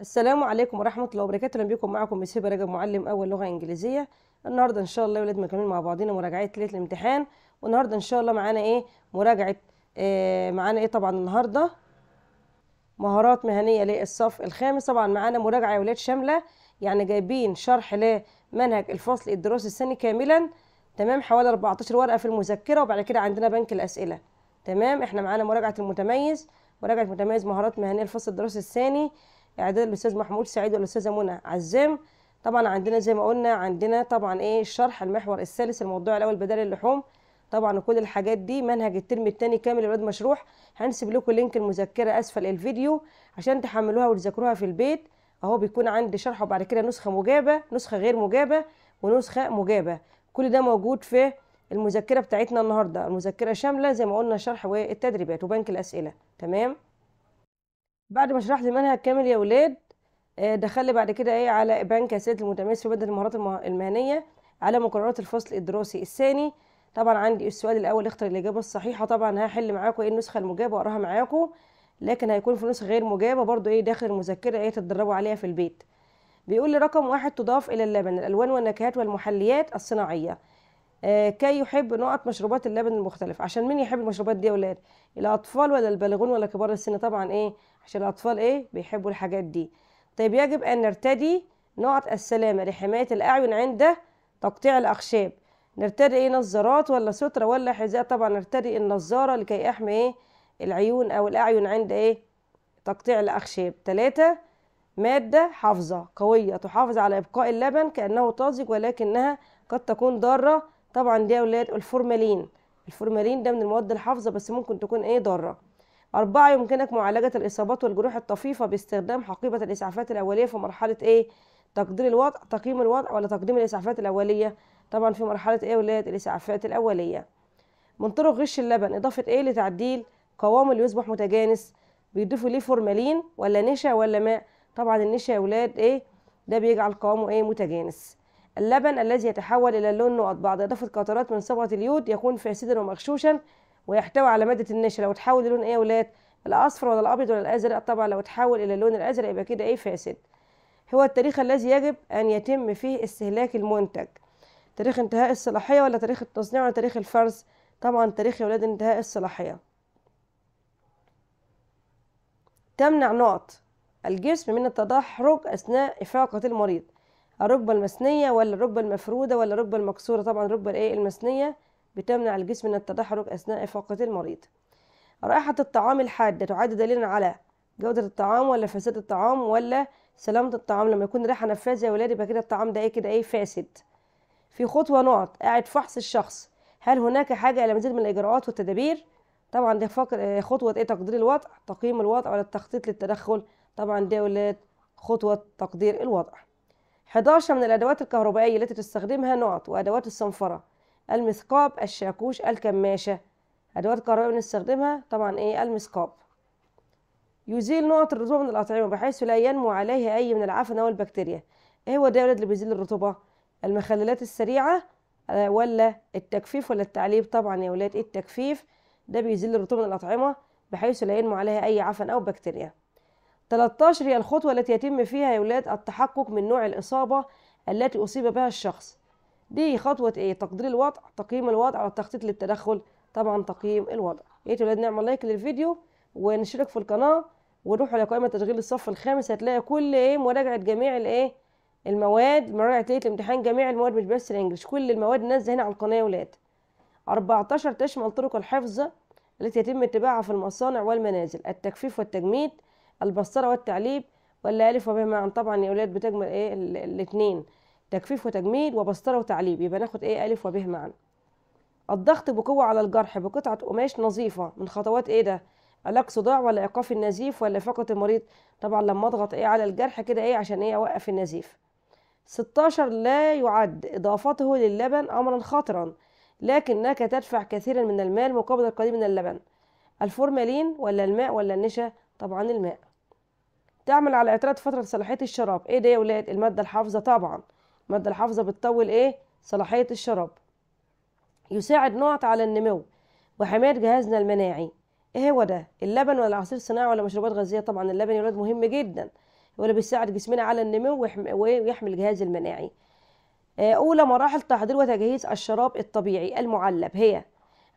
السلام عليكم ورحمة الله وبركاته اهلا بكم معكم مسيبة رجب معلم أول لغة إنجليزية النهاردة إن شاء الله يا ولاد مكملين مع بعضنا مراجعة ليلة الامتحان والنهاردة إن شاء الله معانا إيه مراجعة آه معانا إيه طبعا النهاردة مهارات مهنية للصف الخامس طبعا معانا مراجعة يا ولاد شاملة يعني جايبين شرح لمنهج الفصل الدراسي السنة كاملا تمام حوالي 14 ورقة في المذكرة وبعد كده عندنا بنك الأسئلة تمام إحنا معانا مراجعة المتميز مراجعة متميز مهارات مهنية الفصل الدراسي الثاني اعداد يعني الاستاذ محمود سعيد والاستاذه منى عزام طبعا عندنا زي ما قلنا عندنا طبعا ايه الشرح المحور الثالث الموضوع الاول بدل اللحوم طبعا كل الحاجات دي منهج الترم الثاني كامل الواد مشروح هنسيب لكم لينك المذكره اسفل الفيديو عشان تحملوها وتذاكروها في البيت اهو بيكون عندي شرح وبعد كده نسخه مجابه نسخه غير مجابه ونسخه مجابه كل ده موجود في المذكره بتاعتنا النهارده المذكره شامله زي ما قلنا شرح والتدريبات وبنك الاسئله تمام بعد ما شرحت المنهج منهج كامل يا ولاد آه، دخل لي بعد كده ايه على ابان كاسات المتميز في بدل المهارات المهنيه على مقررات الفصل الدراسي الثاني طبعا عندي السؤال الاول اختر الاجابه الصحيحه طبعا هحل معاكم ايه النسخه المجابه واقراها معاكم لكن هيكون في نسخه غير مجابه برضو ايه داخل المذكره ايه تتدربوا عليها في البيت بيقول لي رقم واحد تضاف الى اللبن الالوان والنكهات والمحليات الصناعيه آه كي يحب نقط مشروبات اللبن المختلف عشان مين يحب المشروبات دي يا ولاد الاطفال ولا البالغون ولا كبار السن طبعا ايه عشان الأطفال إيه بيحبوا الحاجات دي طيب يجب أن نرتدي نقط السلامة لحماية الأعين عند تقطيع الأخشاب نرتدي إيه نظارات ولا سترة ولا حذاء طبعا نرتدي النظارة لكي أحمي إيه العيون أو الأعين عند إيه تقطيع الأخشاب تلاتة مادة حافظة قوية تحافظ على إبقاء اللبن كأنه طازج ولكنها قد تكون ضارة طبعا دي أولاد الفورمالين الفورمالين ده من المواد الحافظة بس ممكن تكون إيه ضارة أربعة يمكنك معالجة الإصابات والجروح الطفيفة باستخدام حقيبة الإسعافات الأولية في مرحلة إيه؟ تقدير الوضع، تقييم الوضع، ولا تقديم الإسعافات الأولية؟ طبعا في مرحلة إيه ولاية الإسعافات الأولية. من طرق غش اللبن إضافة إيه لتعديل قوام اللي يصبح متجانس بيضيفوا ليه فورمالين ولا نشا ولا ماء؟ طبعا النشا يا ولاد إيه؟ ده بيجعل قوامه إيه متجانس. اللبن الذي يتحول إلى اللون بعد إضافة قطرات من صبغة اليود يكون فاسدا ومغشوشا ويحتوي على ماده النشا لو تحول للون ايه يا ولاد الاصفر ولا الابيض ولا الازرق طبعا لو تحول الى اللون الازرق يبقى كده ايه فاسد هو التاريخ الذي يجب ان يتم فيه استهلاك المنتج تاريخ انتهاء الصلاحيه ولا تاريخ التصنيع ولا تاريخ الفرز طبعا تاريخ يا ولاد انتهاء الصلاحيه تمنع نقط الجسم من التدحرج اثناء افاقه المريض الركبه المثنيه ولا الركبه المفروده ولا الركبه المكسوره طبعا الركبه الايه المثنيه بتمنع الجسم من التدحرج أثناء إفاقة المريض رائحة الطعام الحادة تعد دليلا على جودة الطعام ولا فساد الطعام ولا سلامة الطعام لما يكون ريحة نفاذة يا ولادي يبقى كده الطعام ده ايه كده ايه فاسد في خطوة نقط قاعد فحص الشخص هل هناك حاجة إلى مزيد من الإجراءات والتدابير طبعا دي خطوة ايه تقدير الوضع تقييم الوضع ولا التخطيط للتدخل طبعا دي يا ولاد خطوة تقدير الوضع 11 من الأدوات الكهربائية التي تستخدمها نقط وأدوات الصنفرة المثقاب الشاكوش الكماشة أدوات كهربائية بنستخدمها طبعا إيه المثقاب يزيل نقط الرطوبة من الأطعمة بحيث لا ينمو عليها أي من العفن أو البكتيريا إيه هو ده اللي بيزيل الرطوبة المخللات السريعة آه، ولا التكفيف ولا التعليب طبعا يا ولاد إيه التكفيف ده بيزيل الرطوبة من الأطعمة بحيث لا ينمو عليها أي عفن أو بكتيريا 13 هي الخطوة التي يتم فيها يا ولاد التحقق من نوع الإصابة التي أصيب بها الشخص دي خطوة ايه تقدير الوضع تقييم الوضع والتخطيط للتدخل طبعا تقييم الوضع يا ريت ولاد نعمل لايك للفيديو ونشترك في القناة ونروح على قائمة تشغيل الصف الخامس هتلاقي كل ايه مراجعة جميع الايه المواد مراجعة ليلة الامتحان جميع المواد مش بس الانجليش كل المواد نازلة هنا على القناة يا ولاد 14 تشمل طرق الحفظ التي يتم اتباعها في المصانع والمنازل التجفيف والتجميد البسطرة والتعليب والألف وباء معا طبعا يا ولاد بتجمل ايه الاتنين تجفيف وتجميد وبسطرة وتعليب يبقى ناخد ايه ألف وب معا الضغط بقوة على الجرح بقطعة قماش نظيفة من خطوات ايه ده علاج صداع ولا ايقاف النزيف ولا فقر المريض طبعا لما اضغط ايه على الجرح كده ايه عشان ايه اوقف النزيف 16 لا يعد اضافته للبن امرا خطرا لكنك تدفع كثيرا من المال مقابل القليل من اللبن الفورمالين ولا الماء ولا النشا طبعا الماء تعمل على اعتراض فترة صلاحية الشراب ايه ده يا ولاد المادة الحافظة طبعا المادة الحافظة بتطول ايه صلاحية الشراب يساعد نقط على النمو وحماية جهازنا المناعي ايه هو ده اللبن ولا العصير الصناعي ولا مشروبات غازية طبعا اللبن يا مهم جدا ولا بيساعد جسمنا على النمو ويحمي الجهاز المناعي آه، أولى مراحل تحضير وتجهيز الشراب الطبيعي المعلب هي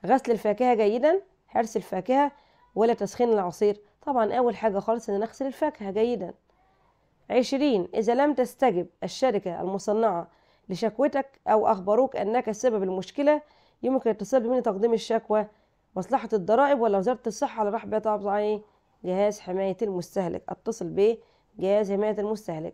غسل الفاكهة جيدا حرس الفاكهة ولا تسخين العصير طبعا أول حاجة خالص إن نغسل الفاكهة جيدا عشرين إذا لم تستجب الشركة المصنعة لشكوتك أو أخبروك أنك سبب المشكلة يمكن الاتصال بمن تقديم الشكوى مصلحة الضرائب ولا وزارة الصحة على راح بها جهاز حماية المستهلك اتصل جهاز حماية المستهلك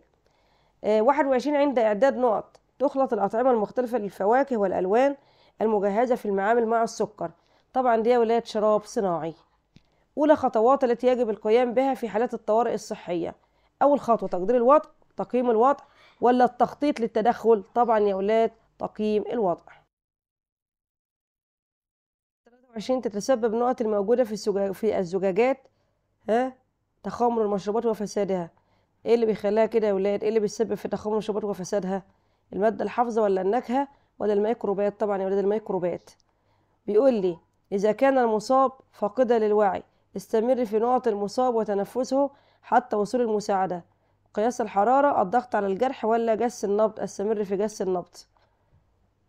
آه واحد وعشرين عند إعداد نقط تخلط الأطعمة المختلفة للفواكه والألوان المجهزة في المعامل مع السكر طبعا دي ولاية شراب صناعي أولى خطوات التي يجب القيام بها في حالات الطوارئ الصحية اول خطوه تقدير الوضع تقييم الوضع ولا التخطيط للتدخل طبعا يا اولاد تقييم الوضع 23 تتسبب النقط الموجوده في الزجاج في الزجاجات ها تخمر المشروبات وفسادها ايه اللي بيخليها كده يا اولاد ايه اللي بيسبب في تخمر المشروبات وفسادها الماده الحافظه ولا النكهه ولا الميكروبات طبعا يا اولاد الميكروبات بيقول لي اذا كان المصاب فاقدا للوعي استمر في نقط المصاب وتنفسه حتى وصول المساعدة قياس الحرارة الضغط على الجرح ولا جس النبض استمر في جس النبض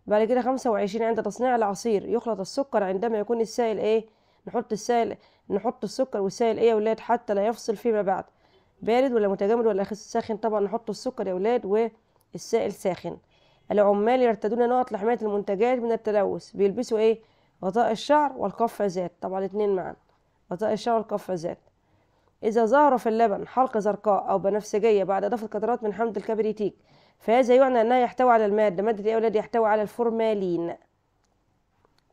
بعد كده خمسة وعشرين عند تصنيع العصير يخلط السكر عندما يكون السائل ايه نحط السائل نحط السكر والسائل ايه يا ولاد حتى لا يفصل فيما بعد بارد ولا متجمد ولا ساخن طبعا نحط السكر يا ولاد والسائل ساخن العمال يرتدون نقط لحماية المنتجات من التلوث بيلبسوا ايه غطاء الشعر والقفازات طبعا الاتنين معا غطاء الشعر والقفازات إذا ظهر في اللبن حلقة زرقاء أو بنفسجية بعد إضافة قطرات من حمض الكبريتيك فهذا يعني أنها يحتوي على المادة مادة إيه أولاد يحتوي على الفورمالين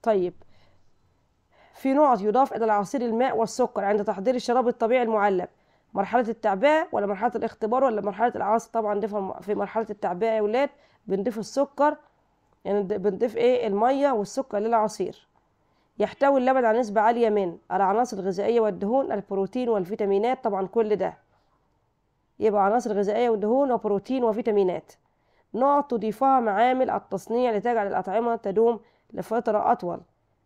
طيب في نقط يضاف إلى العصير الماء والسكر عند تحضير الشراب الطبيعي المعلب مرحلة التعبئة ولا مرحلة الاختبار ولا مرحلة العصر طبعا نضيفها في مرحلة التعبئة يا ولاد بنضيف السكر يعني بنضيف ايه المية والسكر للعصير يحتوي اللبن على نسبة عالية من العناصر الغذائية والدهون البروتين والفيتامينات طبعا كل ده يبقى عناصر غذائية ودهون وبروتين وفيتامينات نوع تضيفها معامل التصنيع لتجعل الأطعمة تدوم لفترة أطول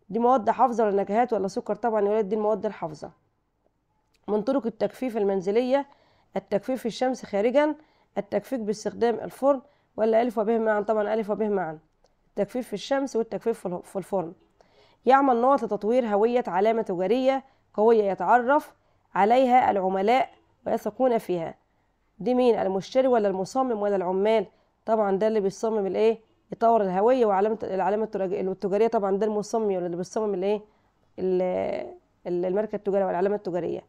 دي مواد حافظة ولا نكهات ولا سكر طبعا يا دي المواد الحافظة من طرق التجفيف المنزلية التجفيف في الشمس خارجا التجفيف باستخدام الفرن ولا ألف وبه معا طبعا ألف وبه معا التجفيف في الشمس والتجفيف في الفرن يعمل نقط لتطوير هوية علامة تجارية قوية يتعرف عليها العملاء ويثقون فيها دي مين المشتري ولا المصمم ولا العمال طبعا ده اللي بيصمم الايه يطور الهوية وعلامة العلامة التجارية طبعا ده المصمم ولا اللي بيصمم الايه المركز التجارية والعلامة التجارية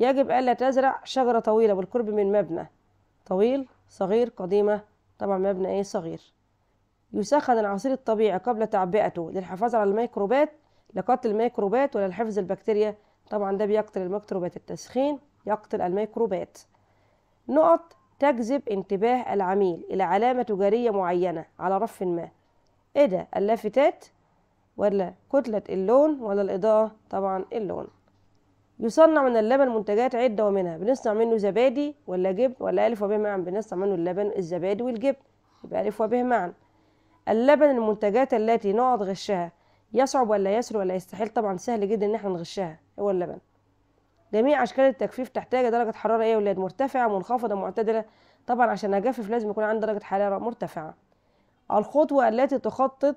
يجب ألا تزرع شجرة طويلة بالقرب من مبنى طويل صغير قديمة طبعا مبنى ايه صغير يسخن العصير الطبيعي قبل تعبئته للحفاظ على الميكروبات لقتل الميكروبات وللحفظ البكتيريا طبعا ده بيقتل الميكروبات التسخين يقتل الميكروبات نقط تجذب انتباه العميل إلى علامة تجارية معينة على رف ما إيه ده اللافتات ولا كتلة اللون ولا الإضاءة طبعا اللون يصنع من اللبن منتجات عدة ومنها بنصنع منه زبادي ولا جبن ولا ألف وبه معا بنصنع منه اللبن الزبادي والجبن يبقى ألف وبه معا اللبن المنتجات التي نقعد غشها يصعب ولا يسر ولا يستحيل طبعا سهل جدا ان احنا نغشها هو اللبن جميع اشكال التجفيف تحتاج درجه حراره ايه يا ولاد مرتفعه منخفضه معتدله طبعا عشان اجفف لازم يكون عندي درجه حراره مرتفعه الخطوه التي تخطط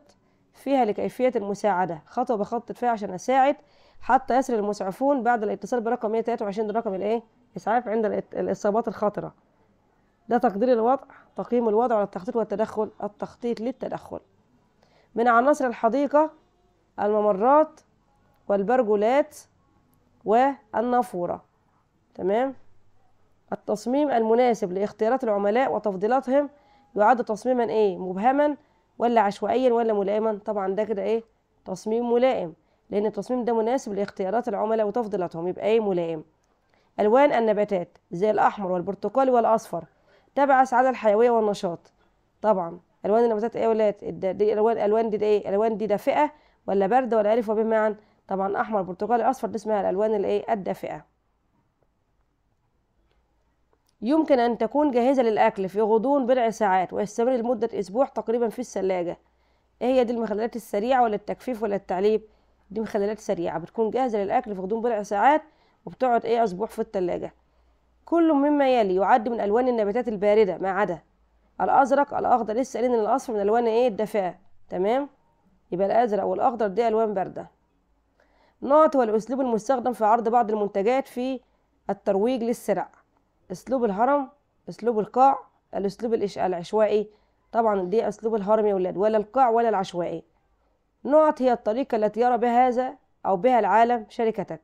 فيها لكيفيه المساعده خطوه بخطط فيها عشان اساعد حتى يصل المسعفون بعد الاتصال برقم 123 ده رقم الايه اسعاف عند الاصابات الخطره ده تقدير الوضع تقييم الوضع على التخطيط والتدخل التخطيط للتدخل من عناصر الحديقة الممرات والبرجولات والنافورة تمام التصميم المناسب لاختيارات العملاء وتفضيلاتهم يعد تصميما ايه مبهما ولا عشوائيا ولا ملائما طبعا ده كده ايه تصميم ملائم لان التصميم ده مناسب لاختيارات العملاء وتفضيلاتهم يبقى ايه ملائم الوان النباتات زي الاحمر والبرتقالي والاصفر تبع السعاده الحيويه والنشاط طبعا الوان النباتات ايه يا ولاد دي الوان الوان دي ايه الوان دي دافئه ولا بارده ولا الف وب معا طبعا احمر برتقالي اصفر دي اسمها الالوان الايه الدافئه يمكن ان تكون جاهزه للاكل في غضون بضع ساعات ويستمر لمده اسبوع تقريبا في الثلاجه ايه هي دي المخللات السريعه ولا التجفيف ولا التعليب دي مخللات سريعه بتكون جاهزه للاكل في غضون بضع ساعات وبتقعد ايه اسبوع في الثلاجه كل مما يلي يعد من الوان النباتات البارده ما عدا الازرق الاخضر لسه قايلين ان الاصفر من الوان ايه الدافئة تمام يبقى الازرق والاخضر دي الوان بارده نقط هو الاسلوب المستخدم في عرض بعض المنتجات في الترويج للسرع اسلوب الهرم اسلوب القاع الاسلوب العشوائي طبعا دي اسلوب الهرم يا ولاد ولا القاع ولا العشوائي نقط هي الطريقة التي يرى بها هذا أو بها العالم شركتك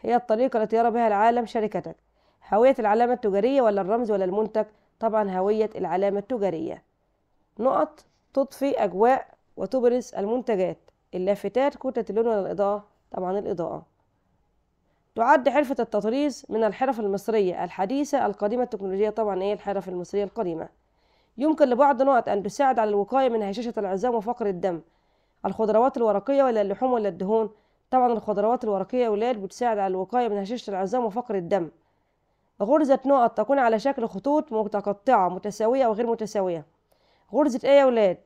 هي الطريقة التي يرى بها العالم شركتك هوية العلامة التجارية ولا الرمز ولا المنتج طبعا هوية العلامة التجارية نقط تضفي أجواء وتبرز المنتجات اللافتات كتلة اللون ولا الإضاءة طبعا الإضاءة تعد حرفة التطريز من الحرف المصرية الحديثة القديمة التكنولوجية طبعا هي الحرف المصرية القديمة يمكن لبعض النقط أن تساعد على الوقاية من هشاشة العظام وفقر الدم الخضروات الورقية ولا اللحوم ولا الدهون طبعا الخضروات الورقية أولاد بتساعد على الوقاية من هشاشة العظام وفقر الدم غرزة نقط تكون على شكل خطوط متقطعة متساوية أو غير متساوية غرزة إيه يا ولاد؟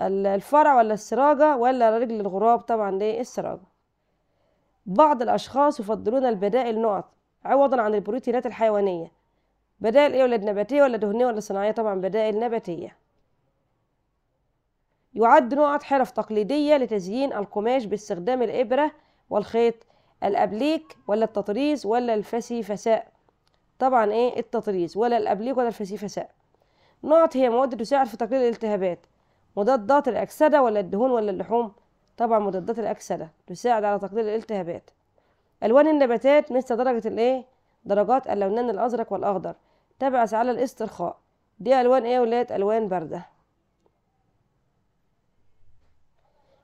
الفرع ولا السراجة ولا رجل الغراب طبعا دي السراجة بعض الأشخاص يفضلون البدائل نقط عوضا عن البروتينات الحيوانية بدائل إيه ولاد نباتية ولا دهنية ولا صناعية طبعا بدائل نباتية يعد نقط حرف تقليدية لتزيين القماش باستخدام الإبرة والخيط الأبليك ولا التطريز ولا الفسي فساء طبعا ايه التطريز ولا الابليك ولا الفسيفساء نعط هي مواد تساعد في تقليل الالتهابات مضادات الاكسده ولا الدهون ولا اللحوم طبعا مضادات الاكسده تساعد على تقليل الالتهابات الوان النباتات مثل درجه الايه درجات اللونان الازرق والاخضر تبعث على الاسترخاء دي الوان ايه ولاد الوان بارده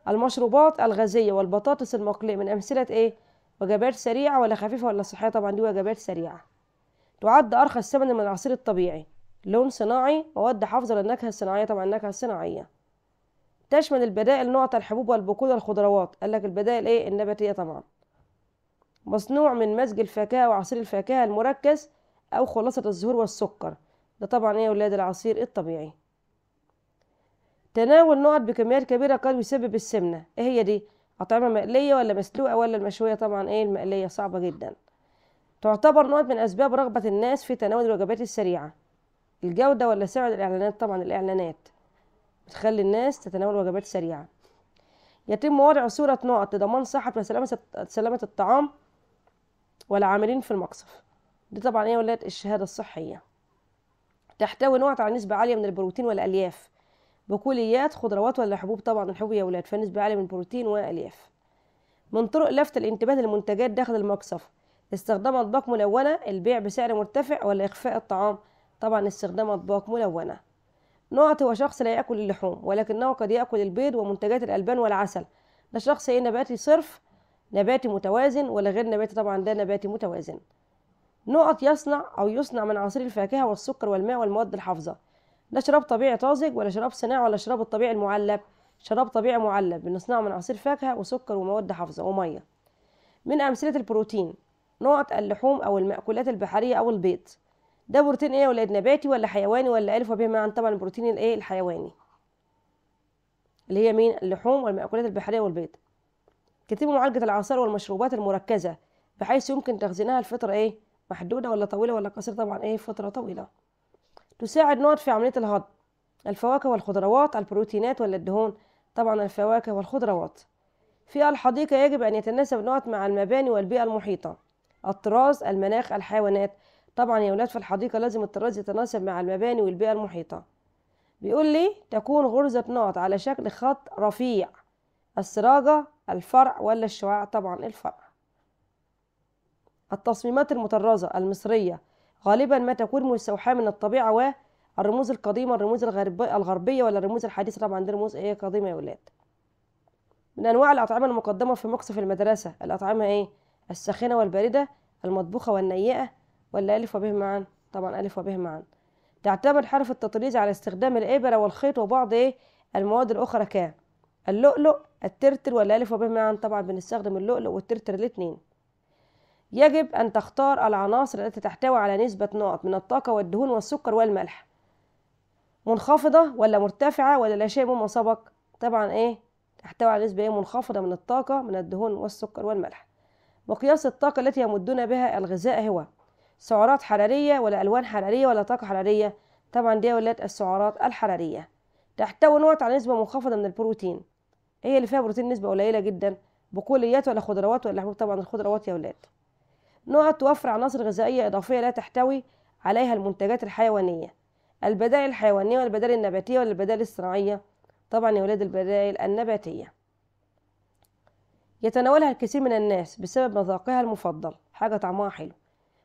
المشروبات الغازيه والبطاطس المقليه من امثله ايه وجبات سريعه ولا خفيفه ولا صحيه طبعا دي وجبات سريعه تعد أرخص ثمنا من العصير الطبيعي لون صناعي مواد حافظة للنكهة الصناعية طبعا النكهة الصناعية تشمل البدائل نقط الحبوب والبقول والخضروات قال لك البدائل ايه النباتية طبعا مصنوع من مزج الفاكهة وعصير الفاكهة المركز أو خلاصة الزهور والسكر ده طبعا ايه يا ولاد العصير الطبيعي تناول نقط بكميات كبيرة قد يسبب السمنة ايه هي دي أطعمة مقلية ولا مسلوقة ولا المشوية طبعا ايه المقلية صعبة جدا تعتبر نوع من أسباب رغبة الناس في تناول الوجبات السريعة الجودة ولا سعر الإعلانات طبعا الإعلانات بتخلي الناس تتناول وجبات سريعة يتم وضع صورة نقط لضمان صحة وسلامة سلامة الطعام والعاملين في المقصف دي طبعا هي إيه ولاية الشهادة الصحية تحتوي نقط على نسبة عالية من البروتين والألياف بقوليات خضروات ولا حبوب طبعا الحبوب يا ولاد فنسبة عالية من البروتين والألياف من طرق لفت الانتباه للمنتجات داخل المقصف استخدام أطباق ملونة البيع بسعر مرتفع ولا إخفاء الطعام طبعا استخدام أطباق ملونة نقط هو شخص لا يأكل اللحوم ولكنه قد يأكل البيض ومنتجات الألبان والعسل ده شخص إيه نباتي صرف نباتي متوازن ولا غير نباتي طبعا ده نباتي متوازن نقط يصنع أو يصنع من عصير الفاكهة والسكر والماء والمواد الحافظة ده شراب طبيعي طازج ولا شراب صناعي ولا شراب الطبيعي المعلب شراب طبيعي معلب بنصنعه من عصير فاكهة وسكر ومواد حافظة ومية من أمثلة البروتين نوع اللحوم أو المأكولات البحرية أو البيض ده بروتين ايه يا ولاد نباتي ولا حيواني ولا ألف وبما عن طبعا البروتين الايه الحيواني اللي هي مين اللحوم والمأكولات البحرية والبيض كتبوا معالجة الأعصار والمشروبات المركزة بحيث يمكن تخزينها لفترة ايه محدودة ولا طويلة ولا قصيرة طبعا ايه فترة طويلة تساعد نقط في عملية الهضم الفواكه والخضروات البروتينات ولا الدهون طبعا الفواكه والخضروات في الحديقة يجب أن يتناسب نقط مع المباني والبيئة المحيطة الطراز المناخ الحيوانات طبعا يا ولاد في الحديقة لازم الطراز يتناسب مع المباني والبيئة المحيطة بيقول لي تكون غرزة نقط على شكل خط رفيع السراجة الفرع ولا الشعاع طبعا الفرع التصميمات المطرزة المصرية غالبا ما تكون مستوحاة من الطبيعة و الرموز القديمة الرموز الغربية ولا الرموز الحديثة طبعا دي رموز ايه قديمة يا ولاد من انواع الاطعمه المقدمه في مقصف المدرسه الاطعمه ايه الساخنة والباردة المطبوخة والنيئة ولا ألف وبه معا طبعا ألف وبه معا تعتمد حرف التطريز على استخدام الإبرة والخيط وبعض إيه المواد الأخرى ك اللؤلؤ الترتر ولا ألف وبه معا طبعا بنستخدم اللؤلؤ والترتر الاثنين يجب أن تختار العناصر التي تحتوي على نسبة نقط من الطاقة والدهون والسكر والملح منخفضة ولا مرتفعة ولا لا شيء مما سبق طبعا إيه تحتوي على نسبة إيه منخفضة من الطاقة من الدهون والسكر والملح مقياس الطاقة التي يمدون بها الغذاء هو سعرات حرارية ولا ألوان حرارية ولا طاقة حرارية طبعا دي ولات السعرات الحرارية تحتوي نقط على نسبة منخفضة من البروتين هي اللي فيها بروتين نسبة قليلة جدا بقوليات ولا خضروات ولا حبوب طبعا الخضروات يا ولاد نوع توفر عناصر غذائية إضافية لا تحتوي عليها المنتجات الحيوانية البدائل الحيوانية والبدائل النباتية والبدائل الصناعية طبعا يا ولاد البدائل النباتية يتناولها الكثير من الناس بسبب مذاقها المفضل حاجة طعمها حلو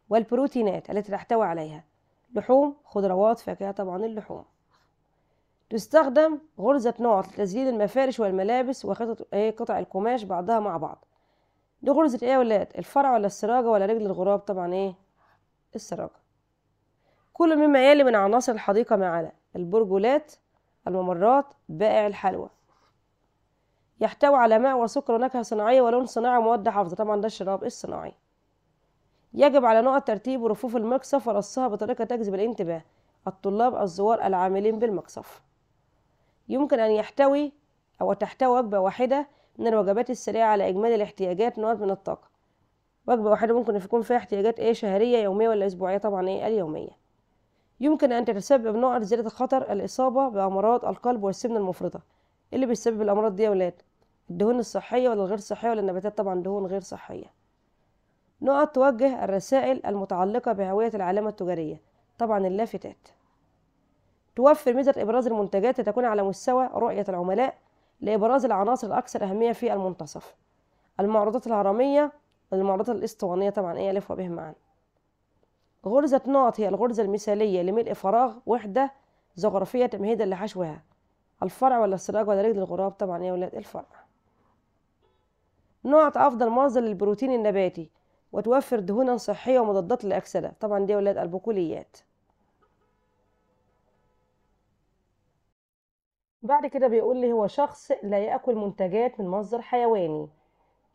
والبروتينات التي تحتوي عليها لحوم خضروات فاكهة طبعا اللحوم تستخدم غرزة نقط لتزيين المفارش والملابس وقطع إيه، القماش بعضها مع بعض دي غرزة ايه يا ولاد الفرع ولا السراجة ولا رجل الغراب طبعا ايه السراجة كل مما يلي من عناصر الحديقة ما عدا البرجولات الممرات بائع الحلوى يحتوي على ماء وسكر ونكهة صناعية ولون صناعي ومواد حافظة طبعا ده الشراب الصناعي يجب على نقط ترتيب رفوف المكصف ورصها بطريقة تجذب الانتباه الطلاب الزوار العاملين بالمكصف يمكن أن يحتوي أو تحتوي وجبة واحدة من الوجبات السريعة على إجمالي الاحتياجات نقط من الطاقة وجبة واحدة ممكن يكون فيها احتياجات إيه شهرية يومية ولا أسبوعية طبعا إيه اليومية يمكن أن تتسبب نقط زيادة خطر الإصابة بأمراض القلب والسمنة المفرطة إيه اللي بيسبب الأمراض دي يا ولاد الدهون الصحية ولا الغير صحية ولا النباتات طبعا دهون غير صحية نقط توجه الرسائل المتعلقة بهوية العلامة التجارية طبعا اللافتات توفر ميزة إبراز المنتجات لتكون على مستوى رؤية العملاء لإبراز العناصر الأكثر أهمية في المنتصف المعروضات الهرمية المعروضات الإسطوانية طبعا إيه ألف وبه معا غرزة نقط هي الغرزة المثالية لملء فراغ وحدة جغرافية تمهيدا لحشوها الفرع ولا السراج ولا رجل الغراب طبعا يا إيه ولاد إيه الفرع نقط أفضل مصدر للبروتين النباتي وتوفر دهونا صحية ومضادات للأكسدة طبعا دي أولاد البقوليات بعد كده بيقول لي هو شخص لا يأكل منتجات من مصدر حيواني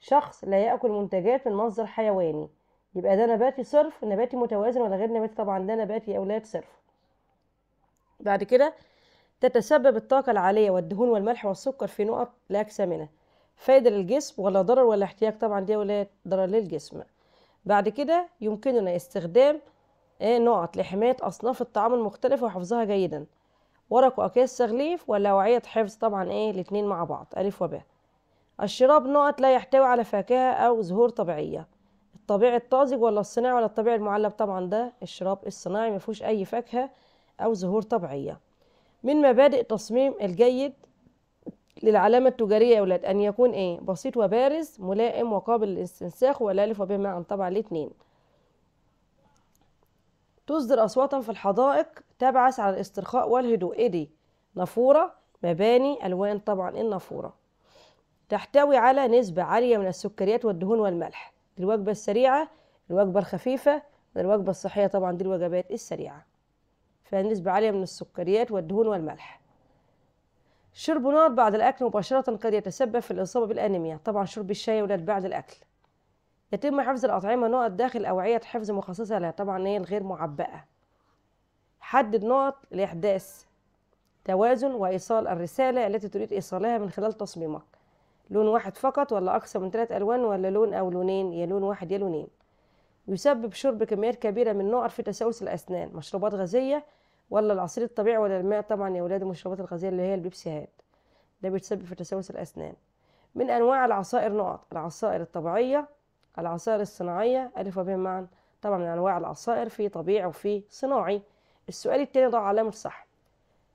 شخص لا يأكل منتجات من مصدر حيواني يبقى ده نباتي صرف نباتي متوازن ولا غير نباتي طبعا ده نباتي يا أولاد صرف بعد كده تتسبب الطاقة العالية والدهون والملح والسكر في نقط لا فايدة للجسم ولا ضرر ولا احتياج طبعا دي ولا ضرر للجسم بعد كده يمكننا استخدام آه، نقط لحماية أصناف الطعام المختلفة وحفظها جيدا ورق وأكياس تغليف ولا وعية حفظ طبعا ايه الاتنين مع بعض ألف وباء الشراب نقط لا يحتوي على فاكهة أو زهور طبيعية الطبيعي الطازج ولا الصناعي ولا الطبيعي المعلب طبعا ده الشراب الصناعي مفيهوش أي فاكهة أو زهور طبيعية من مبادئ تصميم الجيد للعلامة التجارية يا ولاد أن يكون إيه بسيط وبارز ملائم وقابل للاستنساخ والألف وبما عن طبعا الاثنين تصدر أصواتا في الحدائق تبعث على الاسترخاء والهدوء إيه دي نافورة مباني ألوان طبعا النافورة تحتوي على نسبة عالية من السكريات والدهون والملح الوجبة السريعة الوجبة الخفيفة الوجبة الصحية طبعا دي الوجبات السريعة فنسبة عالية من السكريات والدهون والملح شرب نار بعد الأكل مباشرة قد يتسبب في الإصابة بالأنيميا طبعا شرب الشاي ولا بعد الأكل يتم حفظ الأطعمة نقط داخل أوعية حفظ مخصصة لها طبعا هي الغير معبأة حدد نقط الإحداث توازن وإيصال الرسالة التي تريد إيصالها من خلال تصميمك لون واحد فقط ولا أكثر من ثلاث ألوان ولا لون أو لونين يا لون واحد يا لونين يسبب شرب كميات كبيرة من نقط في تسوس الأسنان مشروبات غازية ولا العصير الطبيعي ولا الماء طبعا يا ولاد المشروبات الغازيه اللي هي البيبسي هات ده بيتسبب في تسوس الاسنان من انواع العصائر نقط العصائر الطبيعيه العصائر الصناعيه الف وب معا طبعا من انواع العصائر في طبيعي وفي صناعي السؤال التاني ضع علامه صح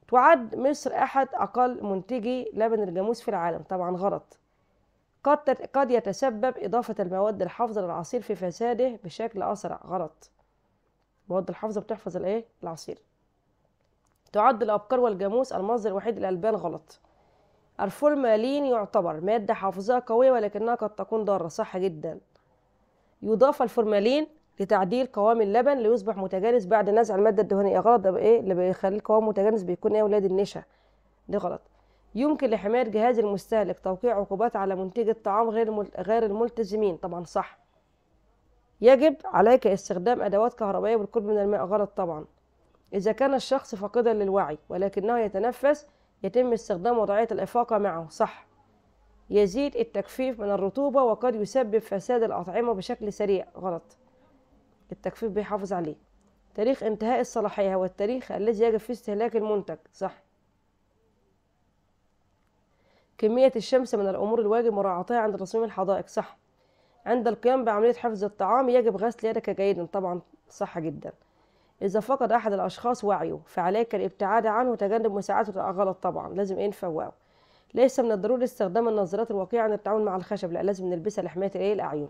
تعد مصر احد اقل منتجي لبن الجاموس في العالم طبعا غلط قد قد يتسبب اضافه المواد الحافظه للعصير في فساده بشكل اسرع غلط مواد الحافظه بتحفظ الايه العصير تعد الأبكار والجاموس المصدر الوحيد للألبان غلط الفورمالين يعتبر مادة حافظية قوية ولكنها قد تكون ضارة صح جدا يضاف الفورمالين لتعديل قوام اللبن ليصبح متجانس بعد نزع المادة الدهنية إيه غلط ده ايه اللي بيخلي القوام متجانس بيكون ايه ولاد النشا دي غلط يمكن لحماية جهاز المستهلك توقيع عقوبات على منتجي الطعام غير غير الملتزمين طبعا صح يجب عليك استخدام أدوات كهربائية بالقرب من الماء غلط طبعا إذا كان الشخص فاقدا للوعي ولكنه يتنفس يتم استخدام وضعية الإفاقة معه صح يزيد التكفيف من الرطوبة وقد يسبب فساد الأطعمة بشكل سريع غلط التكفيف بيحافظ عليه تاريخ انتهاء الصلاحية هو التاريخ الذي يجب فيه استهلاك المنتج صح كمية الشمس من الأمور الواجب مراعاتها عند تصميم الحدائق صح عند القيام بعملية حفظ الطعام يجب غسل يدك جيدا طبعا صح جدا إذا فقد أحد الأشخاص وعيه فعليك الابتعاد عنه وتجنب مساعدته غلط طبعا لازم إنفا إيه واو ليس من الضروري استخدام النظارات الوقيعة عند التعامل مع الخشب لا لازم نلبسها لحماية الإيه الأعين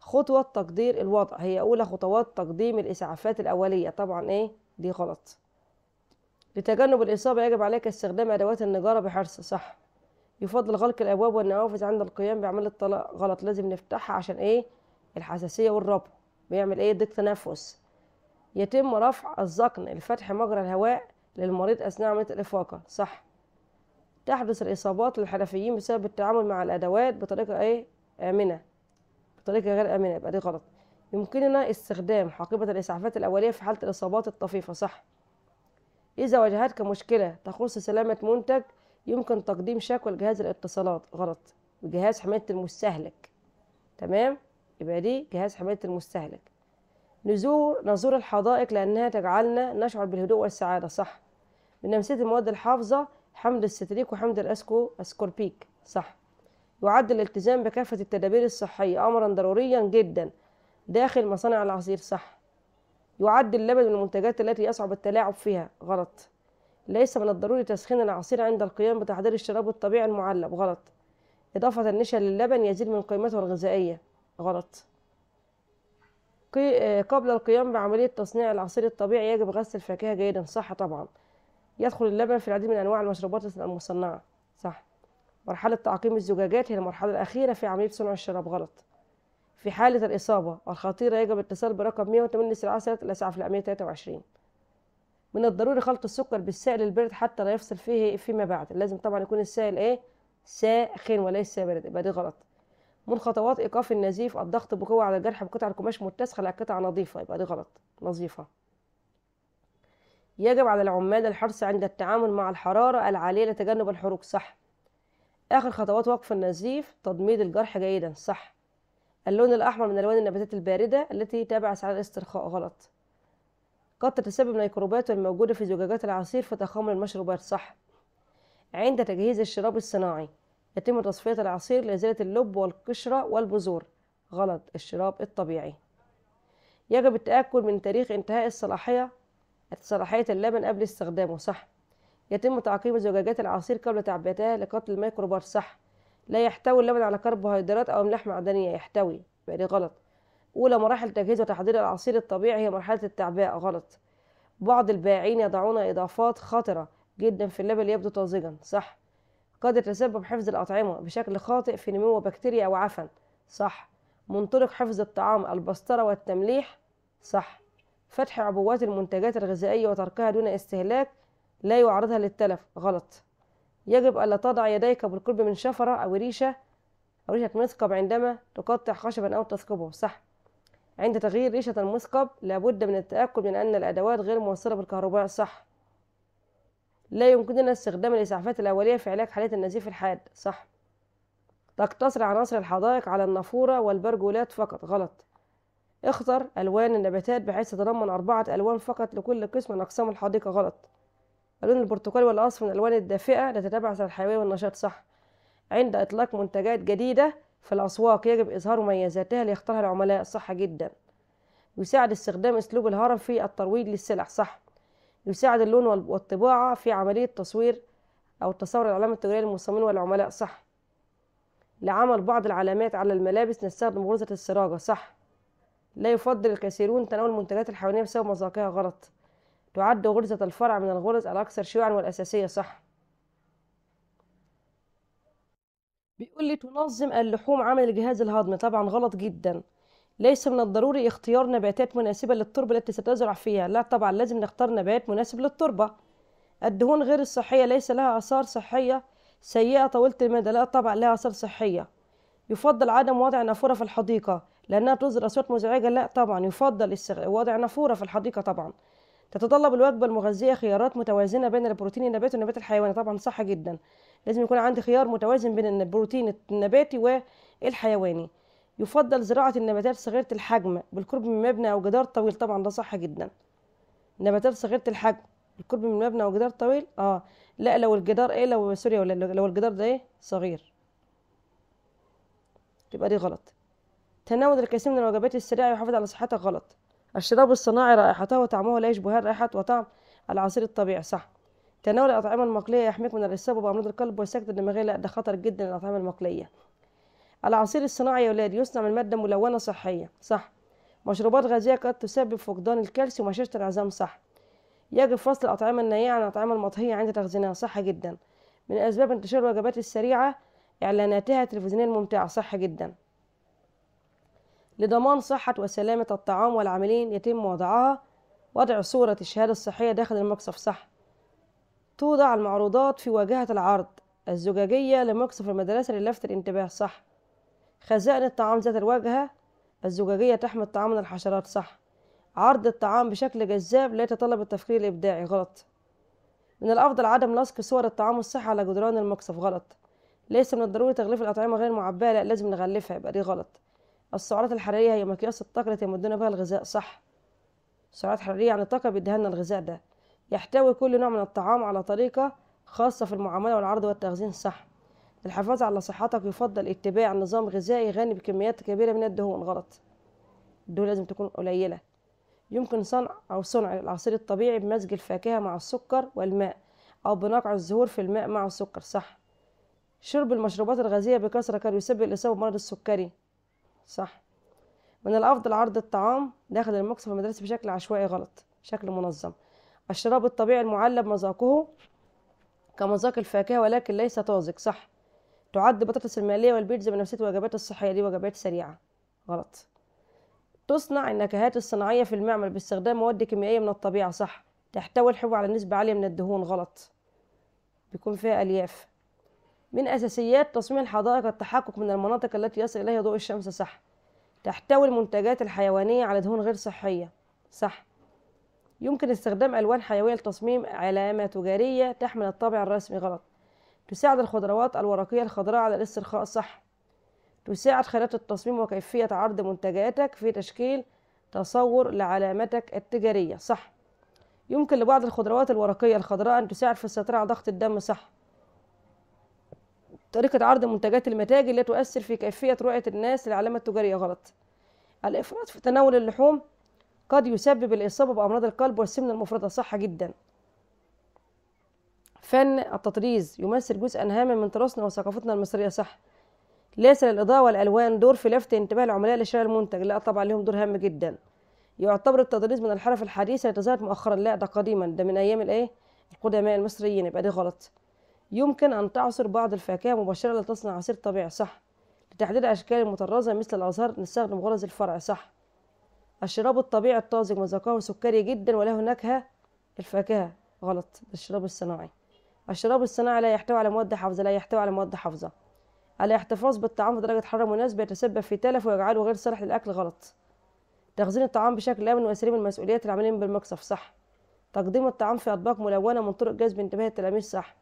خطوة تقدير الوضع هي أولى خطوات تقديم الإسعافات الأولية طبعا إيه دي غلط لتجنب الإصابة يجب عليك استخدام أدوات النجارة بحرص صح يفضل غلق الأبواب والنوافذ عند القيام بأعمال الطلاق غلط لازم نفتحها عشان إيه الحساسية والربو بيعمل إيه ضيق تنفس يتم رفع الذقن لفتح مجرى الهواء للمريض أثناء عملية الإفاقة صح تحدث الإصابات للحرفيين بسبب التعامل مع الأدوات بطريقة إيه آمنة بطريقة غير آمنة يبقى دي غلط يمكننا استخدام حقيبة الإسعافات الأولية في حالة الإصابات الطفيفة صح إذا واجهتك مشكلة تخص سلامة منتج يمكن تقديم شكوى لجهاز الاتصالات غلط بجهاز حماية المستهلك تمام يبقى دي جهاز حماية المستهلك نزور نزور الحدائق لأنها تجعلنا نشعر بالهدوء والسعادة صح من نمسية المواد الحافظة حمض الستريك وحمض الأسكو أسكوربيك صح يعد الالتزام بكافة التدابير الصحية أمرا ضروريا جدا داخل مصانع العصير صح يعد اللبن من المنتجات التي يصعب التلاعب فيها غلط ليس من الضروري تسخين العصير عند القيام بتحضير الشراب الطبيعي المعلب غلط إضافة النشا للبن يزيد من قيمته الغذائية غلط آه، قبل القيام بعملية تصنيع العصير الطبيعي يجب غسل الفاكهة جيدا صح طبعا يدخل اللبن في العديد من أنواع المشروبات المصنعة صح مرحلة تعقيم الزجاجات هي المرحلة الأخيرة في عملية صنع الشراب غلط في حالة الإصابة الخطيرة يجب الاتصال برقم 108 للإسعاف الأسعاف العامية 23 من الضروري خلط السكر بالسائل البرد حتى لا يفصل فيه فيما بعد لازم طبعا يكون السائل ايه ساخن وليس بارد يبقى دي غلط من خطوات ايقاف النزيف الضغط بقوه على الجرح بقطع القماش متسخه قطع نظيفه يبقى دي غلط نظيفه يجب على العمال الحرص عند التعامل مع الحراره العاليه لتجنب الحروق صح اخر خطوات وقف النزيف تضميد الجرح جيدا صح اللون الاحمر من الوان النباتات البارده التي تبعث على الاسترخاء غلط قد تتسبب الميكروبات الموجوده في زجاجات العصير في تخمر المشروبات صح عند تجهيز الشراب الصناعي يتم تصفية العصير لإزالة اللب والقشرة والبذور غلط الشراب الطبيعي يجب التأكد من تاريخ انتهاء الصلاحية صلاحية اللبن قبل استخدامه صح يتم تعقيم زجاجات العصير قبل تعبئتها لقتل الميكروبات صح لا يحتوي اللبن على كربوهيدرات أو أملاح معدنية يحتوي يبقى يعني غلط أولى مراحل تجهيز وتحضير العصير الطبيعي هي مرحلة التعبئة غلط بعض البائعين يضعون إضافات خطرة جدا في اللبن ليبدو طازجا صح قد يتسبب حفظ الأطعمة بشكل خاطئ في نمو بكتيريا أو عفن صح منطلق حفظ الطعام البسطرة والتمليح صح فتح عبوات المنتجات الغذائية وتركها دون استهلاك لا يعرضها للتلف غلط يجب ألا تضع يديك بالقرب من شفرة أو ريشة أو ريشة مثقب عندما تقطع خشبا أو تثقبه صح عند تغيير ريشة المثقب لابد من التأكد من أن الأدوات غير موصلة بالكهرباء صح لا يمكننا استخدام الإسعافات الأولية في علاج حالات النزيف الحاد صح تقتصر عناصر الحدائق على النافورة والبرجولات فقط غلط اختر ألوان النباتات بحيث تتضمن أربعة ألوان فقط لكل قسم من أقسام الحديقة غلط اللون البرتقالي والأصفر من الألوان الدافئة لتتبع أثر الحيوية والنشاط صح عند إطلاق منتجات جديدة في الأسواق يجب إظهار مميزاتها ليختارها العملاء صح جدا يساعد استخدام أسلوب الهرم في الترويج للسلع صح يساعد اللون والطباعة في عملية تصوير أو تصور العلامة التجارية للمصممين والعملاء صح لعمل بعض العلامات على الملابس نستخدم غرزة السراجة صح لا يفضل الكثيرون تناول المنتجات الحيوانية بسبب مذاقها غلط تعد غرزة الفرع من الغرز الأكثر شيوعا والأساسية صح بيقول لي تنظم اللحوم عمل الجهاز الهضمي طبعا غلط جدا ليس من الضروري اختيار نباتات مناسبة للتربة التي ستزرع فيها لا طبعا لازم نختار نبات مناسب للتربة الدهون غير الصحية ليس لها آثار صحية سيئة طويلة المدى لا طبعا لها آثار صحية يفضل عدم وضع نافورة في الحديقة لأنها تظهر أصوات مزعجة لا طبعا يفضل وضع نافورة في الحديقة طبعا تتطلب الوجبة المغذية خيارات متوازنة بين البروتين النباتي والنبات الحيواني طبعا صح جدا لازم يكون عندي خيار متوازن بين البروتين النباتي والحيواني يفضل زراعة النباتات صغيرة الحجم بالقرب من مبنى أو جدار طويل طبعا ده صح جدا نباتات صغيرة الحجم بالقرب من مبنى أو جدار طويل اه لا لو الجدار ايه لو سوري ولا لو الجدار ده ايه صغير تبقى دي غلط تناول الكثير من الوجبات السريعة يحافظ على صحتك غلط الشراب الصناعي رائحته وطعمه لا يشبه رائحة وطعم العصير الطبيعي صح تناول الأطعمة المقلية يحميك من الإصابة بأمراض القلب والسكتة الدماغية لا ده خطر جدا الأطعمة المقلية العصير الصناعي يا ولاد يصنع من مادة ملونة صحية صح مشروبات غازية قد تسبب فقدان الكالسيوم وهشاشة العظام صح يجب فصل الأطعمة النيه عن الأطعمة المطهية عند تخزينها صح جدا من أسباب انتشار الوجبات السريعة إعلاناتها التلفزيونية الممتعة صح جدا لضمان صحة وسلامة الطعام والعاملين يتم وضعها وضع صورة الشهادة الصحية داخل المقصف صح توضع المعروضات في واجهة العرض الزجاجية لمقصف المدرسة للفت الانتباه صح خزائن الطعام ذات الواجهة الزجاجية تحمي الطعام من الحشرات صح عرض الطعام بشكل جذاب لا يتطلب التفكير الإبداعي غلط من الأفضل عدم لصق صور الطعام الصحي على جدران المقصف غلط ليس من الضروري تغليف الأطعمة غير المعبأة لا لازم نغلفها يبقى دي غلط السعرات الحرارية هي مقياس الطاقة التي يمدنا بها الغذاء صح سعرات حرارية يعني الطاقة بيديها لنا الغذاء ده يحتوي كل نوع من الطعام على طريقة خاصة في المعاملة والعرض والتخزين صح للحفاظ على صحتك يفضل اتباع نظام غذائي غني بكميات كبيرة من الدهون غلط الدهون لازم تكون قليلة يمكن صنع أو صنع العصير الطبيعي بمزج الفاكهة مع السكر والماء أو بنقع الزهور في الماء مع السكر صح شرب المشروبات الغازية بكثرة كان يسبب الإصابة بمرض السكري صح من الأفضل عرض الطعام داخل المكس في المدرسة بشكل عشوائي غلط شكل منظم الشراب الطبيعي المعلب مذاقه كمذاق الفاكهة ولكن ليس طازج صح تعد بطاطس المقلية والبيتزا بنفسية الوجبات الصحية دي وجبات سريعة غلط تصنع النكهات الصناعية في المعمل باستخدام مواد كيميائية من الطبيعة صح تحتوي الحبوب على نسبة عالية من الدهون غلط بيكون فيها ألياف من أساسيات تصميم الحدائق التحقق من المناطق التي يصل إليها ضوء الشمس صح تحتوي المنتجات الحيوانية على دهون غير صحية صح يمكن استخدام ألوان حيوية لتصميم علامة تجارية تحمل الطابع الرسمي غلط تساعد الخضروات الورقية الخضراء على الاسترخاء الصحي تساعد خيارات التصميم وكيفية عرض منتجاتك في تشكيل تصور لعلامتك التجارية صح يمكن لبعض الخضروات الورقية الخضراء أن تساعد في السيطرة على ضغط الدم صح طريقة عرض منتجات المتاجر لا تؤثر في كيفية رؤية الناس للعلامة التجارية غلط الإفراط في تناول اللحوم قد يسبب الإصابة بأمراض القلب والسمنة المفرطة صح جدا فن التطريز يمثل جزءا هاما من تراثنا وثقافتنا المصرية صح ليس للإضاءة والألوان دور في لفت انتباه العملاء لشراء المنتج لا طبعا لهم دور هام جدا يعتبر التطريز من الحرف الحديثة التي ظهرت مؤخرا لا ده قديما ده من أيام الإيه القدماء المصريين يبقى دي غلط يمكن أن تعصر بعض الفاكهة مباشرة لتصنع عصير طبيعي صح لتحديد أشكال المطرزة مثل الأزهار نستخدم غرز الفرع صح الشراب الطبيعي الطازج مذاقه سكري جدا وله نكهة الفاكهة غلط الشراب الصناعي الشراب الصناعي لا يحتوي على مواد حافظة لا يحتوي على مواد حافظة الاحتفاظ بالطعام في درجة حرارة مناسبة يتسبب في تلف ويجعله غير صالح للأكل غلط تخزين الطعام بشكل آمن من المسؤوليات العاملين بالمقصف صح تقديم الطعام في أطباق ملونة من طرق جذب انتباه التلاميذ صح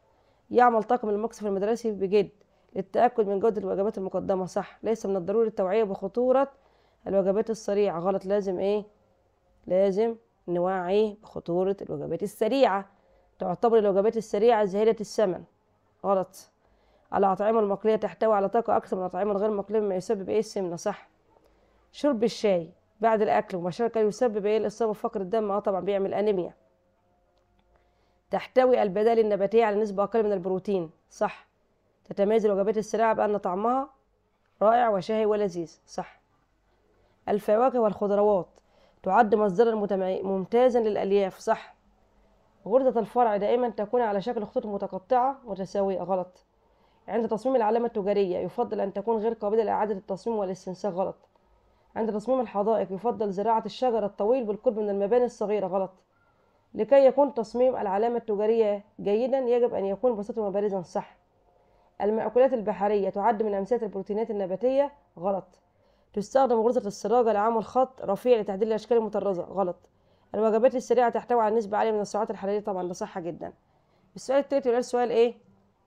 يعمل طاقم المقصف المدرسي بجد للتأكد من جودة الوجبات المقدمة صح ليس من الضروري التوعية بخطورة الوجبات السريعة غلط لازم إيه لازم نوعي بخطورة الوجبات السريعة تعتبر الوجبات السريعة زهيدة السمن غلط الأطعمة المقلية تحتوي على طاقة أكثر من الأطعمة الغير مقلية مما يسبب إيه السمنة صح شرب الشاي بعد الأكل ومشاركة يسبب إيه الإصابة بفقر الدم أه طبعا بيعمل أنيميا تحتوي البدائل النباتية على نسبة أقل من البروتين صح تتميز الوجبات السريعة بأن طعمها رائع وشهي ولذيذ صح الفواكه والخضروات تعد مصدرا ممتازا للألياف صح غرزة الفرع دائما تكون على شكل خطوط متقطعة متساوية غلط عند تصميم العلامة التجارية يفضل أن تكون غير قابلة لإعادة التصميم والاستنساخ غلط عند تصميم الحدائق يفضل زراعة الشجر الطويل بالقرب من المباني الصغيرة غلط لكي يكون تصميم العلامة التجارية جيدا يجب أن يكون بسيطا وبارزا صح المأكولات البحرية تعد من أمثلة البروتينات النباتية غلط تستخدم غرزة السراجة لعمل خط رفيع لتعديل الأشكال المطرزة غلط الوجبات السريعه تحتوي على نسبه عاليه من السعرات الحراريه طبعا ده صح جدا السؤال التالت يقول سؤال ايه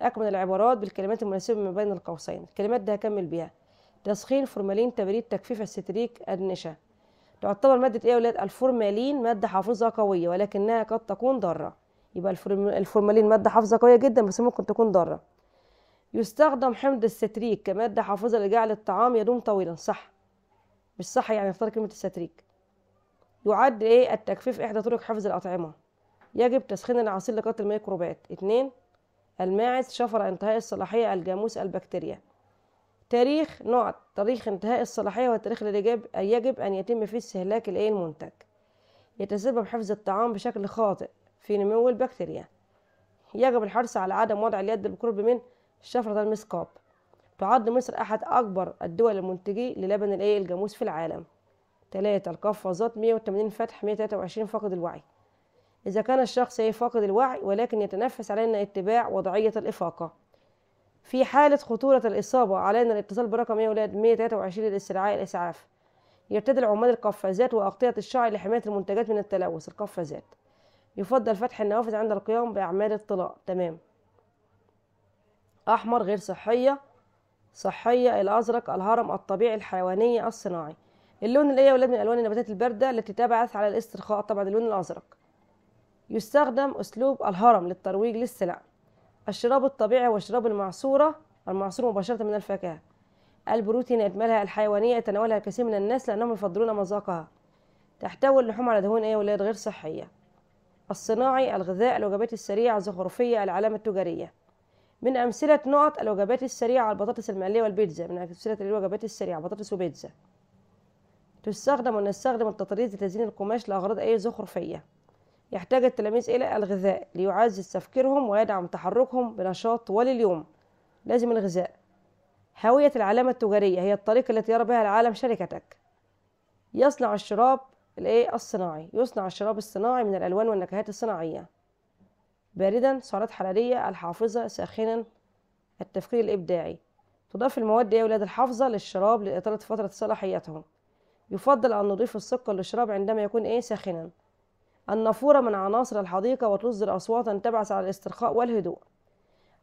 اكمل العبارات بالكلمات المناسبه ما بين القوسين الكلمات دي هكمل بيها تسخين فورمالين تبريد تجفيف الستريك النشا تعتبر مادة ايه يا ولاد الفورمالين مادة حافظة قوية ولكنها قد تكون ضارة يبقى الفورمالين مادة حافظة قوية جدا بس ممكن تكون ضارة يستخدم حمض الستريك كمادة حافظة لجعل الطعام يدوم طويلا صح مش صح يعني اختار كلمة الستريك يعد ايه التجفيف احدى طرق حفظ الاطعمه يجب تسخين العصير لقتل الميكروبات اتنين الماعز شفر انتهاء الصلاحيه الجاموس البكتيريا تاريخ نوع تاريخ انتهاء الصلاحيه والتاريخ الذي يجب ان يتم فيه استهلاك الايه المنتج يتسبب حفظ الطعام بشكل خاطئ في نمو البكتيريا يجب الحرص على عدم وضع اليد بالقرب من شفرة المسكاب تعد مصر أحد أكبر الدول المنتجي للبن الإيه الجاموس في العالم 3 القفازات 180 فتح 123 فاقد الوعي إذا كان الشخص فاقد الوعي ولكن يتنفس علينا اتباع وضعية الإفاقة في حالة خطورة الإصابة علينا الاتصال برقم 123 للاستدعاء الإسعاف يرتدي العمال القفازات وأغطية الشعر لحماية المنتجات من التلوث القفازات يفضل فتح النوافذ عند القيام بأعمال الطلاء تمام أحمر غير صحية صحية الأزرق الهرم الطبيعي الحيواني الصناعي اللون الايه من الوان النباتات البارده التي تبعث على الاسترخاء طبعا اللون الازرق يستخدم اسلوب الهرم للترويج للسلع الشراب الطبيعي والشراب المعصوره المعصور مباشره من الفاكهه البروتينات مالها الحيوانيه يتناولها الكثير من الناس لانهم يفضلون مذاقها تحتوي اللحوم على دهون ايه ولاد غير صحيه الصناعي الغذاء الوجبات السريعه الزخرفيه العلامه التجاريه من امثله نقط الوجبات السريعه البطاطس المقليه والبيتزا من امثله الوجبات السريعه بطاطس وبيتزا تستخدم ونستخدم التطريز لتزيين القماش لأغراض أي زخرفية يحتاج التلاميذ إلى الغذاء ليعزز تفكيرهم ويدعم تحركهم بنشاط طوال اليوم لازم الغذاء هوية العلامة التجارية هي الطريقة التي يرى بها العالم شركتك يصنع الشراب الايه الصناعي يصنع الشراب الصناعي من الألوان والنكهات الصناعية باردا سعرات حرارية الحافظة ساخنا التفكير الإبداعي تضاف المواد يا ولاد الحافظة للشراب لإطالة فترة صلاحيتهم يفضل أن نضيف السكر للشراب عندما يكون إيه ساخنا النافورة من عناصر الحديقة وتصدر أصواتا تبعث على الاسترخاء والهدوء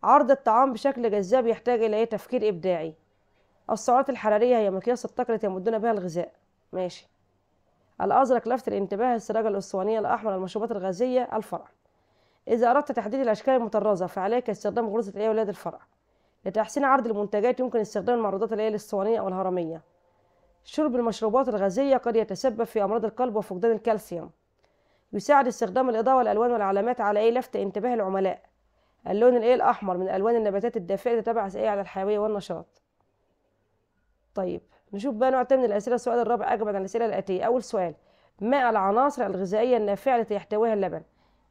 عرض الطعام بشكل جذاب يحتاج إلى تفكير إبداعي السعرات الحرارية هي مقياس الطاقة التي يمدون بها الغذاء ماشي الأزرق لفت الانتباه السراجة الأسطوانية الأحمر المشروبات الغازية الفرع إذا أردت تحديد الأشكال المطرزة فعليك استخدام غرزة الأولاد الفرع لتحسين عرض المنتجات يمكن استخدام المعروضات الأية الأسطوانية أو الهرمية شرب المشروبات الغازية قد يتسبب في أمراض القلب وفقدان الكالسيوم يساعد استخدام الإضاءة والألوان والعلامات على إيه لفت انتباه العملاء اللون الإيه الأحمر من ألوان النباتات الدافئة تتبع إيه على الحيوية والنشاط طيب نشوف بقى نوع تاني من الأسئلة السؤال الرابع أجمل عن الأسئلة الآتية أول سؤال ما العناصر الغذائية النافعة التي يحتويها اللبن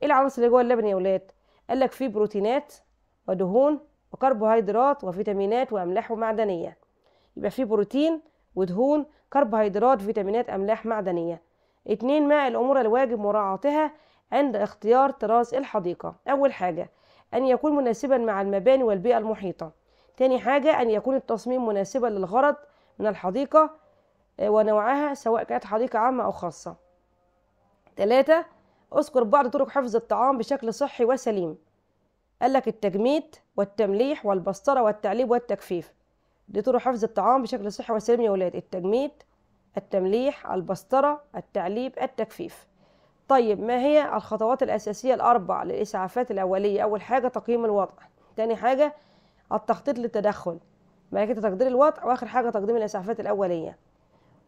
إيه العناصر اللي جوه اللبن يا ولاد قال لك فيه بروتينات ودهون وكربوهيدرات وفيتامينات وأملاح ومعدنية يبقى فيه بروتين ودهون كربوهيدرات فيتامينات أملاح معدنية اتنين مع الأمور الواجب مراعاتها عند اختيار طراز الحديقة أول حاجة أن يكون مناسبا مع المباني والبيئة المحيطة تاني حاجة أن يكون التصميم مناسبا للغرض من الحديقة آه، ونوعها سواء كانت حديقة عامة أو خاصة ثلاثة أذكر بعض طرق حفظ الطعام بشكل صحي وسليم قال لك التجميد والتمليح والبسطرة والتعليب والتكفيف لطرق حفظ الطعام بشكل صحي وسليم يا ولاد التجميد التمليح البسطرة التعليب التجفيف طيب ما هي الخطوات الأساسية الأربع للإسعافات الأولية أول حاجة تقييم الوضع تاني حاجة التخطيط للتدخل كده تقدير الوضع وآخر حاجة تقديم الإسعافات الأولية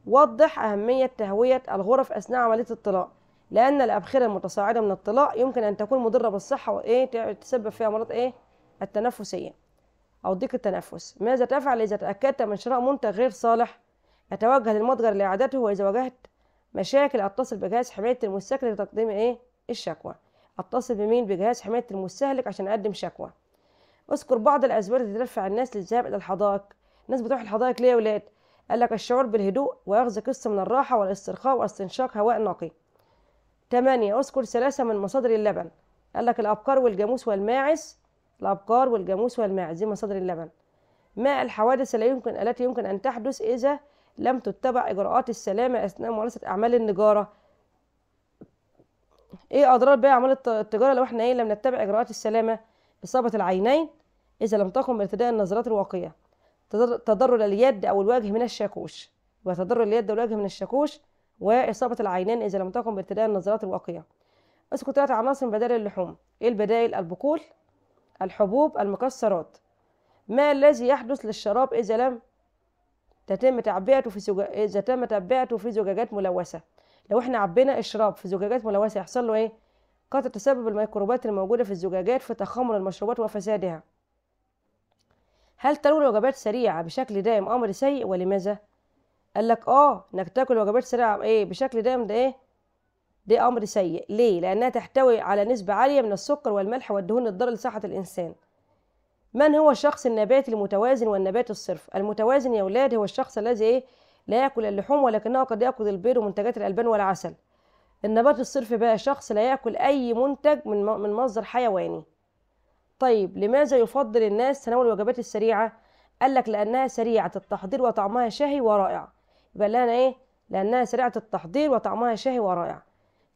وضح أهمية تهوية الغرف أثناء عملية الطلاء لأن الأبخرة المتصاعدة من الطلاء يمكن أن تكون مضرة بالصحة وإيه تسبب فيها أمراض إيه التنفسية أو ضيق التنفس ماذا تفعل إذا تأكدت من شراء منتج غير صالح أتوجه للمتجر لإعادته وإذا واجهت مشاكل أتصل بجهاز حماية المستهلك لتقديم إيه الشكوى أتصل بمين بجهاز حماية المستهلك عشان أقدم شكوى أذكر بعض الأسباب اللي تدفع الناس للذهاب إلى الحدائق الناس بتروح الحدائق ليه يا ولاد قال لك الشعور بالهدوء وأخذ قصة من الراحة والاسترخاء واستنشاق هواء نقي 8 أذكر ثلاثة من مصادر اللبن قال لك الأبقار والجاموس والماعز الأبقار والجاموس والماعز مصادر اللبن ما الحوادث لا يمكن التي يمكن أن تحدث إذا لم تتبع إجراءات السلامة أثناء ممارسة أعمال النجارة إيه أضرار بيع أعمال التجارة لو إحنا إيه لم نتبع إجراءات السلامة إصابة العينين إذا لم تقم بارتداء النظرات الواقية تضرر اليد أو الوجه من الشاكوش وتضرر اليد والوجه من الشاكوش وإصابة العينين إذا لم تقم بارتداء النظرات الواقية اسكت عناصر بدائل اللحوم إيه البدائل البقول الحبوب المكسرات ما الذي يحدث للشراب إذا لم تتم تعبئته في زجاج إذا تم تعبئته في زجاجات ملوثة لو احنا عبينا الشراب في زجاجات ملوثة يحصل له إيه؟ قد تتسبب الميكروبات الموجودة في الزجاجات في تخمر المشروبات وفسادها هل تنول وجبات سريعة بشكل دائم أمر سيء ولماذا؟ قال لك آه إنك تاكل وجبات سريعة إيه بشكل دائم ده إيه؟ ده امر سيء ليه لانها تحتوي على نسبه عاليه من السكر والملح والدهون الضاره لصحه الانسان من هو الشخص النباتي المتوازن والنبات الصرف المتوازن يا اولاد هو الشخص الذي ايه لا ياكل اللحوم ولكنه قد ياكل البيض ومنتجات الالبان والعسل النبات الصرف بقى شخص لا ياكل اي منتج من من مصدر حيواني طيب لماذا يفضل الناس تناول الوجبات السريعه قال لك لانها سريعه التحضير وطعمها شهي ورائع يبقى لها ايه لانها سريعه التحضير وطعمها شهي ورائع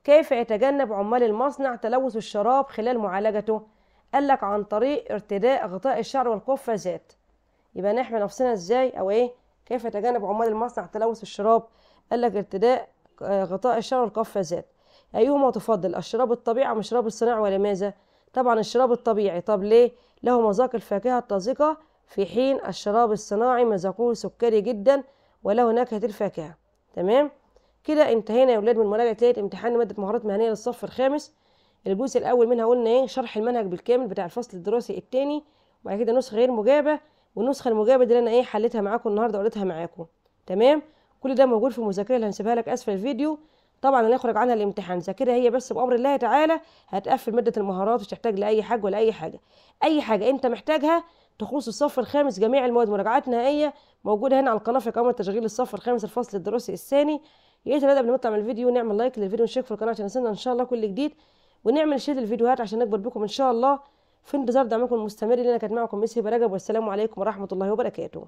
كيف يتجنب عمال المصنع تلوث الشراب خلال معالجته قال لك عن طريق ارتداء غطاء الشعر والقفازات يبقى نحمي نفسنا ازاي او ايه كيف يتجنب عمال المصنع تلوث الشراب قال لك ارتداء آه، غطاء الشعر والقفازات ايهما تفضل الشراب الطبيعي ام الشراب الصناعي ولماذا طبعا الشراب الطبيعي طب ليه له مذاق الفاكهه الطازجه في حين الشراب الصناعي مذاقه سكري جدا وله نكهه الفاكهه تمام كده انتهينا يا ولاد من مراجعه ليله امتحان ماده مهارات مهنيه للصف الخامس الجزء الاول منها قلنا ايه شرح المنهج بالكامل بتاع الفصل الدراسي الثاني وبعد كده نسخه غير مجابه والنسخه المجابه دي اللي انا ايه حليتها معاكم النهارده وقريتها معاكم تمام كل ده موجود في المذاكره اللي هنسيبها لك اسفل الفيديو طبعا هنخرج عنها الامتحان ذاكرها هي بس بامر الله تعالى هتقفل ماده المهارات مش هتحتاج لاي حاجه ولا اي حاجه اي حاجه انت محتاجها تخص الصف الخامس جميع المواد مراجعات نهائيه موجوده هنا على القناه في قائمه تشغيل الصف الخامس الفصل الدراسي الثاني يا ريت قبل ما نطلع من الفيديو نعمل لايك للفيديو ونشترك في القناه عشان يصلنا ان شاء الله كل جديد ونعمل شير للفيديوهات عشان نكبر بكم ان شاء الله في انتظار دعمكم المستمر لنا كانت معكم ميسي برجب والسلام عليكم ورحمه الله وبركاته